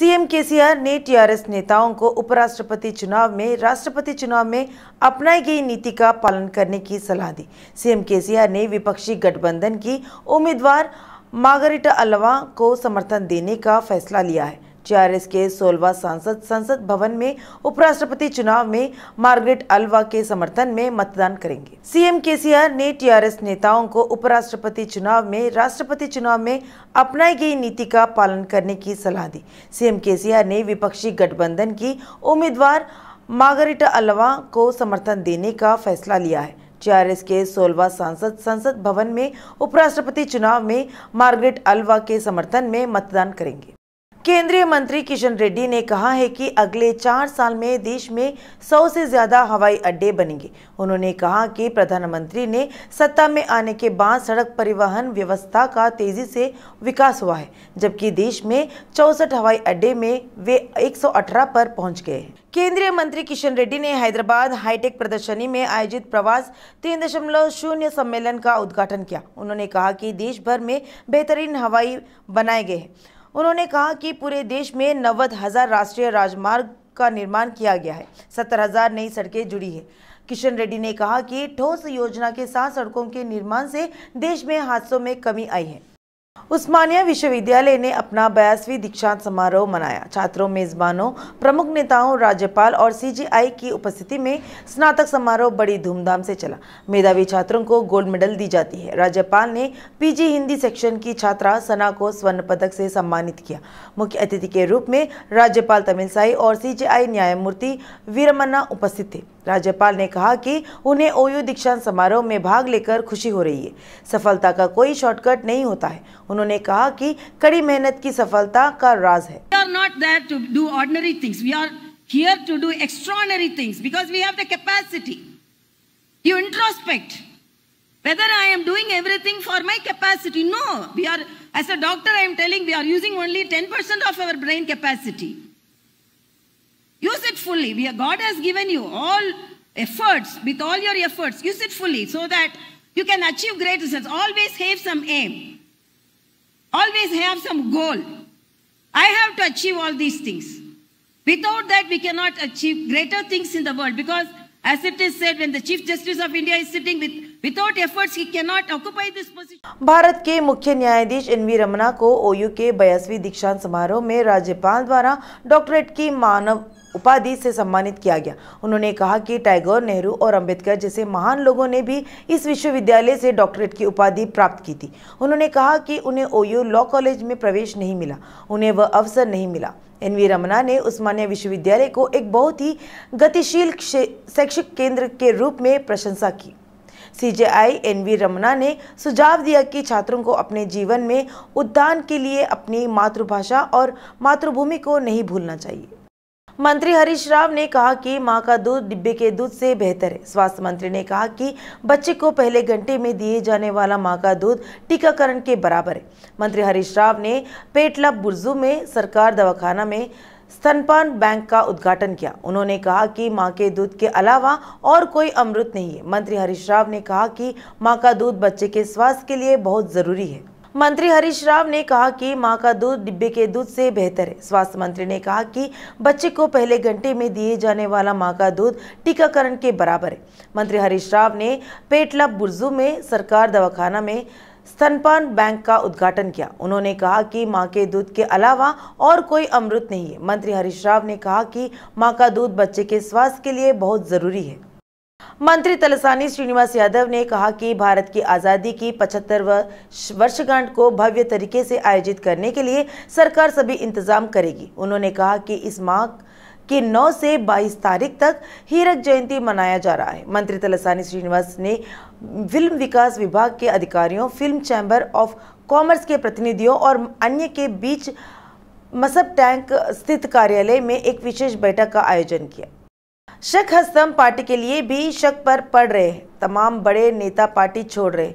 CM KCR ने TRS नेताओं को उपराष्ट्रपति चुनाव में राष्ट्रपति चुनाव में अपनाई गई नीति का पालन करने की सलाह दी सीएम केसीआर ने विपक्षी गठबंधन की उम्मीदवार मार्गरिटा अलवा को समर्थन देने का फैसला लिया है जेआरएस के सोलवा सांसद संसद भवन में उपराष्ट्रपति चुनाव में मार्गरेट अल्वा के समर्थन में मतदान करेंगे सीएम केसीआर ने टीआरएस नेताओं को उपराष्ट्रपति चुनाव में राष्ट्रपति चुनाव में अपनाई गई नीति का पालन करने की सलाह दी सीएम केसीआर ने विपक्षी गठबंधन की उम्मीदवार मार्गरेट अल्वा को समर्थन देने का फैसला लिया है जेआरएस के सोलवा सांसद संसद भवन में उपराष्ट्रपति चुनाव में मार्गरेट अल्वा के समर्थन में मतदान करेंगे केंद्रीय मंत्री किशन रेड्डी ने कहा है कि अगले चार साल में देश में सौ से ज्यादा हवाई अड्डे बनेंगे उन्होंने कहा कि प्रधानमंत्री ने सत्ता में आने के बाद सड़क परिवहन व्यवस्था का तेजी से विकास हुआ है जबकि देश में चौसठ हवाई अड्डे में वे 118 पर पहुंच गए हैं केंद्रीय मंत्री किशन रेड्डी ने हैदराबाद हाईटेक प्रदर्शनी में आयोजित प्रवास तीन दशमलव शून्य सम्मेलन का उद्घाटन किया उन्होंने कहा कि देश भर में बेहतरीन हवाई बनाए गए हैं उन्होंने कहा कि पूरे देश में नब्बे हज़ार राष्ट्रीय राजमार्ग का निर्माण किया गया है सत्तर हज़ार नई सड़कें जुड़ी है किशन रेड्डी ने कहा कि ठोस योजना के साथ सड़कों के निर्माण से देश में हादसों में कमी आई है उस्मानिया विश्वविद्यालय ने अपना बयासवीं दीक्षांत समारोह मनाया छात्रों मेजबानों प्रमुख नेताओं राज्यपाल और सीजीआई की उपस्थिति में स्नातक समारोह बड़ी धूमधाम से चला मेधावी छात्रों को गोल्ड मेडल दी जाती है राज्यपाल ने पीजी हिंदी सेक्शन की छात्रा सना को स्वर्ण पदक से सम्मानित किया मुख्य अतिथि के रूप में राज्यपाल तमिलसाई और सी न्यायमूर्ति वीरमन्ना उपस्थित थे राज्यपाल ने कहा कि उन्हें ओयू दीक्षांत समारोह में भाग लेकर खुशी हो रही है सफलता का कोई शॉर्टकट नहीं होता है उन्होंने कहा कि कड़ी मेहनत की सफलता का राज है We are not there to do ordinary things. We are here to do extraordinary things because we have the capacity. You introspect whether I am doing everything for my capacity. No, we are as a doctor. I am telling we are using only 10% of our brain capacity. Use it fully. We are, God has given you all efforts, with all your efforts, use it fully so that you can achieve great results. Always have some aim. Always have some goal. I have to achieve all these things. Without that, we cannot achieve greater things in the world because as it is said, when the Chief Justice of India is sitting with Without efforts, he cannot occupy this position. Bharat के मुख्य न्यायाधीश N V Ramna को ओयू के बयासवीं दीक्षांत समारोह में राज्यपाल द्वारा डॉक्टरेट की मानव उपाधि से सम्मानित किया गया उन्होंने कहा कि टाइगोर नेहरू और अंबेडकर जैसे महान लोगों ने भी इस विश्वविद्यालय से डॉक्टरेट की उपाधि प्राप्त की थी उन्होंने कहा कि उन्हें ओयो लॉ कॉलेज में प्रवेश नहीं मिला उन्हें वह अवसर नहीं मिला एन वी रमना ने उस्मानिया विश्वविद्यालय को एक बहुत ही गतिशील शैक्षिक केंद्र के रूप में प्रशंसा की एन वी रमना ने सुझाव दिया कि छात्रों को अपने जीवन में उद्यान के लिए अपनी मातृभाषा और मातृभूमि को नहीं भूलना चाहिए मंत्री हरीश राव ने कहा कि माँ का दूध डिब्बे के दूध से बेहतर है स्वास्थ्य मंत्री ने कहा कि बच्चे को पहले घंटे में दिए जाने वाला माँ का दूध टीकाकरण के बराबर है मंत्री हरीश राव ने पेटला बुरजू में सरकार दवाखाना में स्तनपान बैंक का उद्घाटन किया उन्होंने कहा कि मां के दूध के अलावा और कोई अमृत नहीं है मंत्री हरीश राव ने कहा कि मां का दूध बच्चे के स्वास्थ्य के लिए बहुत ज़रूरी है मंत्री हरीश राव ने कहा कि मां का दूध डिब्बे के दूध से बेहतर है स्वास्थ्य मंत्री ने कहा कि बच्चे को पहले घंटे में दिए जाने वाला मां का दूध टीकाकरण के बराबर है मंत्री हरीश राव ने पेटला बुरजू में सरकार दवाखाना में स्तनपान बैंक का उद्घाटन किया उन्होंने कहा कि मां के दूध के अलावा और कोई अमृत नहीं है मंत्री हरीश राव ने कहा कि माँ का दूध बच्चे के स्वास्थ्य के लिए बहुत ज़रूरी है मंत्री तलसानी श्रीनिवास यादव ने कहा कि भारत की आज़ादी की पचहत्तर वर्षगांठ को भव्य तरीके से आयोजित करने के लिए सरकार सभी इंतजाम करेगी उन्होंने कहा कि इस माह के 9 से 22 तारीख तक हीरक जयंती मनाया जा रहा है मंत्री तलसानी श्रीनिवास ने फिल्म विकास विभाग के अधिकारियों फिल्म चैम्बर ऑफ कॉमर्स के प्रतिनिधियों और अन्य के बीच मसब टैंक स्थित कार्यालय में एक विशेष बैठक का आयोजन किया शक हस्तम पार्टी के लिए भी शक पर पड़ रहे तमाम बड़े नेता पार्टी छोड़ रहे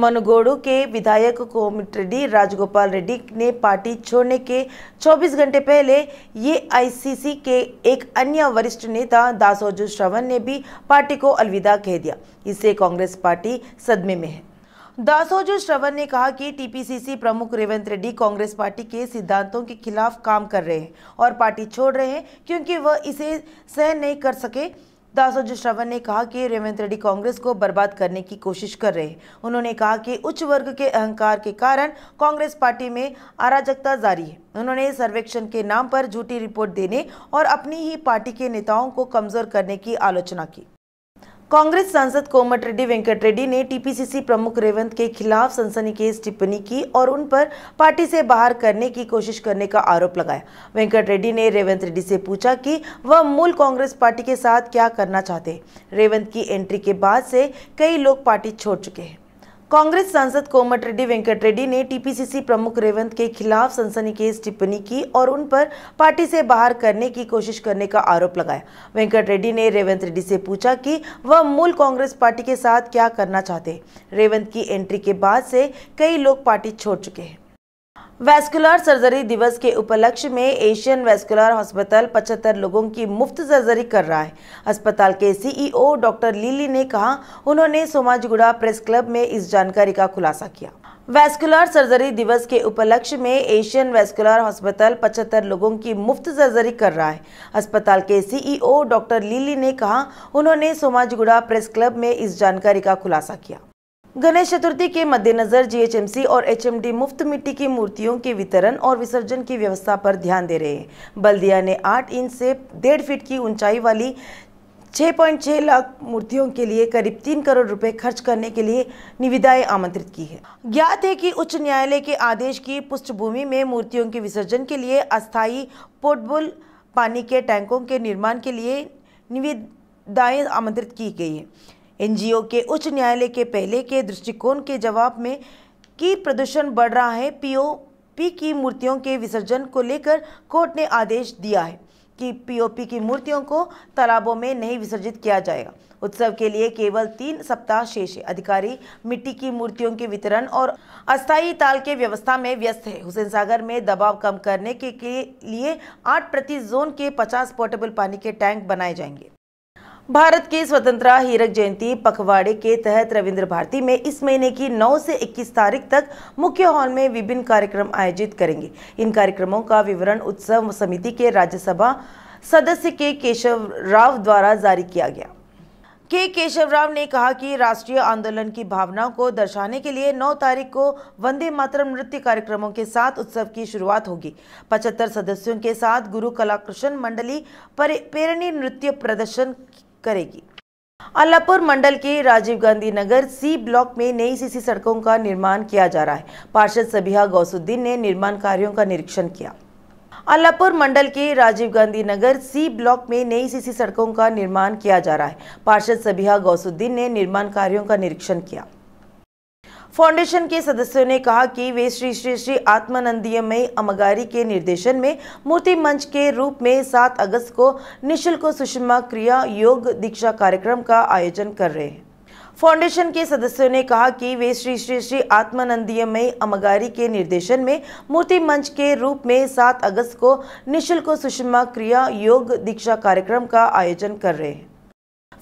मनगोड़ू के विधायक कोमिट रेड्डी राजगोपाल रेड्डी ने पार्टी छोड़ने के 24 घंटे पहले ये आईसीसी के एक अन्य वरिष्ठ नेता दासोजू श्रवण ने भी पार्टी को अलविदा कह दिया इससे कांग्रेस पार्टी सदमे में है दासोजू श्रवण ने कहा कि टीपीसीसी प्रमुख रेवंत रेड्डी कांग्रेस पार्टी के सिद्धांतों के खिलाफ काम कर रहे हैं और पार्टी छोड़ रहे हैं क्योंकि वह इसे सहन नहीं कर सके दासोजू श्रवण ने कहा कि रेवंत रेड्डी कांग्रेस को बर्बाद करने की कोशिश कर रहे हैं उन्होंने कहा कि उच्च वर्ग के अहंकार के कारण कांग्रेस पार्टी में अराजकता जारी है उन्होंने सर्वेक्षण के नाम पर झूठी रिपोर्ट देने और अपनी ही पार्टी के नेताओं को कमजोर करने की आलोचना की कांग्रेस सांसद कोमट रेड्डी वेंकट रेड्डी ने टीपीसीसी प्रमुख रेवंत के खिलाफ सनसनीखेज टिप्पणी की और उन पर पार्टी से बाहर करने की कोशिश करने का आरोप लगाया वेंकट रेड्डी ने रेवंत रेड्डी से पूछा कि वह मूल कांग्रेस पार्टी के साथ क्या करना चाहते रेवंत की एंट्री के बाद से कई लोग पार्टी छोड़ चुके हैं कांग्रेस सांसद कोमट रेड्डी वेंकट रेड्डी ने टीपीसीसी प्रमुख रेवंत के खिलाफ सनसनीखेज टिप्पणी की और उन पर पार्टी से बाहर करने की कोशिश करने का आरोप लगाया वेंकट रेड्डी ने रेवंत रेड्डी से पूछा कि वह मूल कांग्रेस पार्टी के साथ क्या करना चाहते रेवंत की एंट्री के बाद से कई लोग पार्टी छोड़ चुके हैं वैस्कुलर सर्जरी दिवस के उपलक्ष्य में एशियन वैस्कुलर हॉस्पिटल 75 लोगों की मुफ्त सर्जरी कर रहा है अस्पताल के सीईओ डॉक्टर लीली ने कहा उन्होंने सोमाजगुड़ा प्रेस क्लब में इस जानकारी का खुलासा किया वैस्कुलर सर्जरी दिवस के उपलक्ष्य में एशियन वैस्कुलर हॉस्पिटल 75 लोगों की मुफ्त सर्जरी कर रहा है अस्पताल के सीईओ डॉक्टर लीली ने कहा उन्होंने सोमाजगुड़ा प्रेस क्लब में इस जानकारी का खुलासा किया गणेश चतुर्थी के मद्देनजर जीएचएमसी और एचएमडी मुफ्त मिट्टी की मूर्तियों के वितरण और विसर्जन की व्यवस्था पर ध्यान दे रहे हैं बल्दिया ने 8 इंच से डेढ़ फीट की ऊंचाई वाली 6.6 लाख मूर्तियों के लिए करीब तीन करोड़ रुपए खर्च करने के लिए निविदाएं आमंत्रित की है ज्ञात है कि उच्च न्यायालय के आदेश की पृष्ठभूमि में मूर्तियों के विसर्जन के लिए अस्थायी पोर्टबुल पानी के टैंकों के निर्माण के लिए निविदाएं आमंत्रित की गई है एनजीओ के उच्च न्यायालय के पहले के दृष्टिकोण के जवाब में कि प्रदूषण बढ़ रहा है पीओपी की मूर्तियों के विसर्जन को लेकर कोर्ट ने आदेश दिया है कि पीओपी की मूर्तियों को तालाबों में नहीं विसर्जित किया जाएगा उत्सव के लिए केवल तीन सप्ताह शेष है अधिकारी मिट्टी की मूर्तियों के वितरण और अस्थायी ताल के व्यवस्था में व्यस्त है हुसैन सागर में दबाव कम करने के, के लिए आठ प्रति जोन के पचास पोर्टेबल पानी के टैंक बनाए जाएंगे भारत की स्वतंत्रता हीरक जयंती पखवाड़े के तहत रविंद्र भारती में इस महीने की 9 से 21 तारीख तक मुख्य हॉल में विभिन्न कार्यक्रम आयोजित करेंगे इन कार्यक्रमों का विवरण उत्सव समिति के राज्यसभा सदस्य के केशव राव द्वारा जारी किया गया के केशव राव ने कहा कि राष्ट्रीय आंदोलन की भावना को दर्शाने के लिए 9 तारीख को वंदे मातरम नृत्य कार्यक्रमों के साथ उत्सव की शुरुआत होगी 75 सदस्यों के साथ गुरु कलाकृष्ण मंडली पेरणी नृत्य प्रदर्शन करेगी अल्लापुर मंडल के राजीव गांधी नगर सी ब्लॉक में नई सीसी सड़कों का निर्माण किया जा रहा है पार्षद सभिया गौसुद्दीन ने निर्माण कार्यों का निरीक्षण किया अल्लापुर मंडल के राजीव गांधी नगर सी ब्लॉक में नई सीसी सड़कों का निर्माण किया जा रहा है पार्षद सभिया गौसुद्दीन ने निर्माण कार्यों का निरीक्षण किया फाउंडेशन के सदस्यों ने कहा कि वे श्री श्री श्री आत्मानंदीयमय अमगारी के निर्देशन में मूर्ति मंच के रूप में 7 अगस्त को निशुल्क सुषमा क्रिया योग दीक्षा कार्यक्रम का आयोजन कर रहे हैं फाउंडेशन के सदस्यों ने कहा कि वे श्री श्री श्री आत्मानंदीयमय अमगारी के निर्देशन में मूर्ति मंच के रूप में 7 अगस्त को निशुल्क सुषमा क्रिया योग दीक्षा कार्यक्रम का आयोजन कर रहे हैं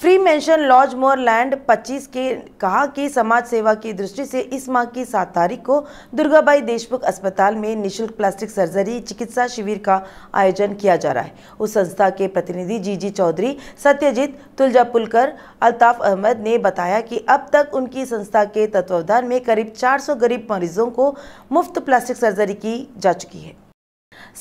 फ्री मेंशन लॉज मोर लैंड 25 के कहा कि समाज सेवा की दृष्टि से इस माह की सात तारीख को दुर्गाबाई देशमुख अस्पताल में निशुल्क प्लास्टिक सर्जरी चिकित्सा शिविर का आयोजन किया जा रहा है उस संस्था के प्रतिनिधि जीजी चौधरी सत्यजीत तुलजापुलकर अल्ताफ अहमद ने बताया कि अब तक उनकी संस्था के तत्वावधान में करीब चार गरीब मरीजों को मुफ्त प्लास्टिक सर्जरी की जा चुकी है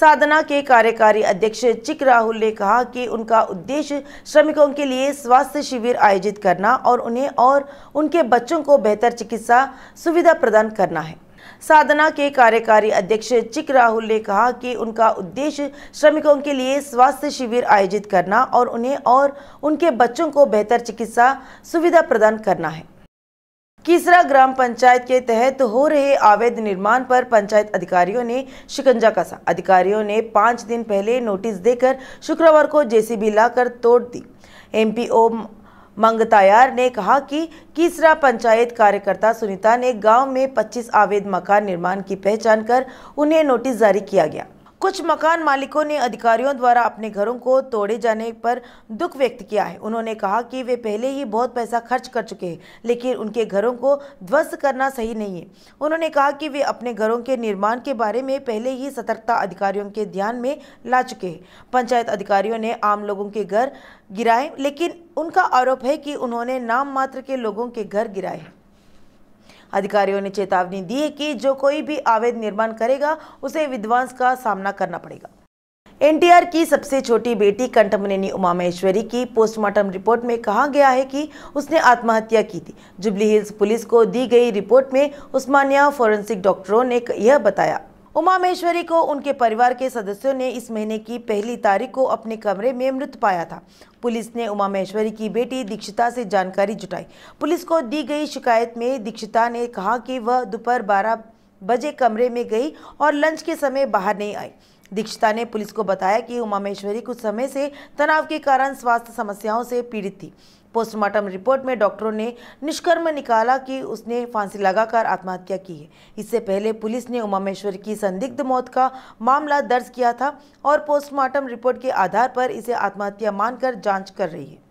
साधना के कार्यकारी अध्यक्ष चिक राहुल ने कहा कि उनका उद्देश्य श्रमिकों के लिए स्वास्थ्य शिविर आयोजित करना और उन्हें और उनके बच्चों को बेहतर चिकित्सा सुविधा प्रदान करना है साधना के कार्यकारी अध्यक्ष चिक राहुल ने कहा कि उनका उद्देश्य श्रमिकों के लिए स्वास्थ्य शिविर आयोजित करना और उन्हें और उनके बच्चों को बेहतर चिकित्सा सुविधा प्रदान करना है किसरा ग्राम पंचायत के तहत हो रहे अवैध निर्माण पर पंचायत अधिकारियों ने शिकंजा कसा अधिकारियों ने पाँच दिन पहले नोटिस देकर शुक्रवार को जेसीबी लाकर तोड़ दी एमपीओ मंगतायार ने कहा कि किसरा पंचायत कार्यकर्ता सुनीता ने गांव में 25 अवैध मकान निर्माण की पहचान कर उन्हें नोटिस जारी किया गया कुछ मकान मालिकों ने अधिकारियों द्वारा अपने घरों को तोड़े जाने पर दुख व्यक्त किया है उन्होंने कहा कि वे पहले ही बहुत पैसा खर्च कर चुके हैं लेकिन उनके घरों को ध्वस्त करना सही नहीं है उन्होंने कहा कि वे अपने घरों के निर्माण के बारे में पहले ही सतर्कता अधिकारियों के ध्यान में ला चुके हैं पंचायत अधिकारियों ने आम लोगों के घर गिराए लेकिन उनका आरोप है कि उन्होंने नाम मात्र के लोगों के घर गिराए अधिकारियों ने चेतावनी दी है कि जो कोई भी अवैध निर्माण करेगा उसे विध्वंस का सामना करना पड़ेगा एनटीआर की सबसे छोटी बेटी कंटमनेनी उमामेश्वरी की पोस्टमार्टम रिपोर्ट में कहा गया है कि उसने आत्महत्या की थी जुबली हिल्स पुलिस को दी गई रिपोर्ट में उस्मानिया फॉरेंसिक डॉक्टरों ने यह बताया उमा महेश्वरी को उनके परिवार के सदस्यों ने इस महीने की पहली तारीख को अपने कमरे में मृत पाया था पुलिस ने उमा महेश्वरी की बेटी दीक्षिता से जानकारी जुटाई पुलिस को दी गई शिकायत में दीक्षिता ने कहा कि वह दोपहर बारह बजे कमरे में गई और लंच के समय बाहर नहीं आई दीक्षिता ने पुलिस को बताया कि उमामेश्वरी कुछ समय से तनाव के कारण स्वास्थ्य समस्याओं से पीड़ित थी पोस्टमार्टम रिपोर्ट में डॉक्टरों ने निष्कर्म निकाला कि उसने फांसी लगाकर आत्महत्या की है इससे पहले पुलिस ने उमामेश्वर की संदिग्ध मौत का मामला दर्ज किया था और पोस्टमार्टम रिपोर्ट के आधार पर इसे आत्महत्या मानकर जांच कर रही है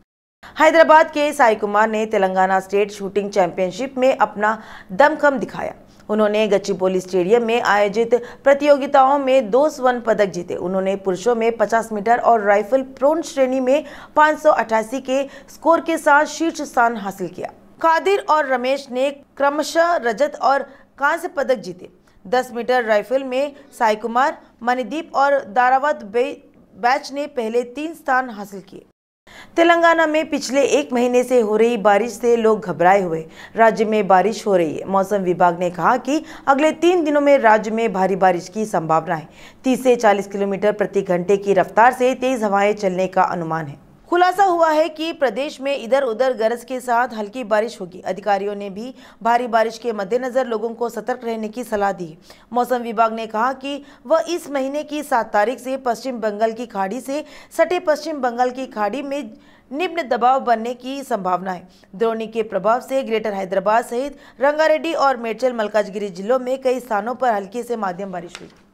हैदराबाद के साई कुमार ने तेलंगाना स्टेट शूटिंग चैंपियनशिप में अपना दमखम दिखाया उन्होंने गच्चीपोली स्टेडियम में आयोजित प्रतियोगिताओं में दो स्वर्ण पदक जीते उन्होंने पुरुषों में 50 मीटर और राइफल प्रोन श्रेणी में पाँच के स्कोर के साथ शीर्ष स्थान हासिल किया कादिर और रमेश ने क्रमशः रजत और कांस्य पदक जीते 10 मीटर राइफल में साई कुमार मणिदीप और दारावत बैच ने पहले तीन स्थान हासिल किए तेलंगाना में पिछले एक महीने से हो रही बारिश से लोग घबराए हुए राज्य में बारिश हो रही है मौसम विभाग ने कहा कि अगले तीन दिनों में राज्य में भारी बारिश की संभावना है 30 से 40 किलोमीटर प्रति घंटे की रफ्तार से तेज हवाएं चलने का अनुमान है खुलासा हुआ है कि प्रदेश में इधर उधर गरज के साथ हल्की बारिश होगी अधिकारियों ने भी भारी बारिश के मद्देनज़र लोगों को सतर्क रहने की सलाह दी मौसम विभाग ने कहा कि वह इस महीने की सात तारीख से पश्चिम बंगाल की खाड़ी से सटे पश्चिम बंगाल की खाड़ी में निम्न दबाव बनने की संभावना है द्रोणी के प्रभाव से ग्रेटर हैदराबाद सहित रंगारेड्डी और मेडचल मलकाजगिरी जिलों में कई स्थानों पर हल्की से माध्यम बारिश हुई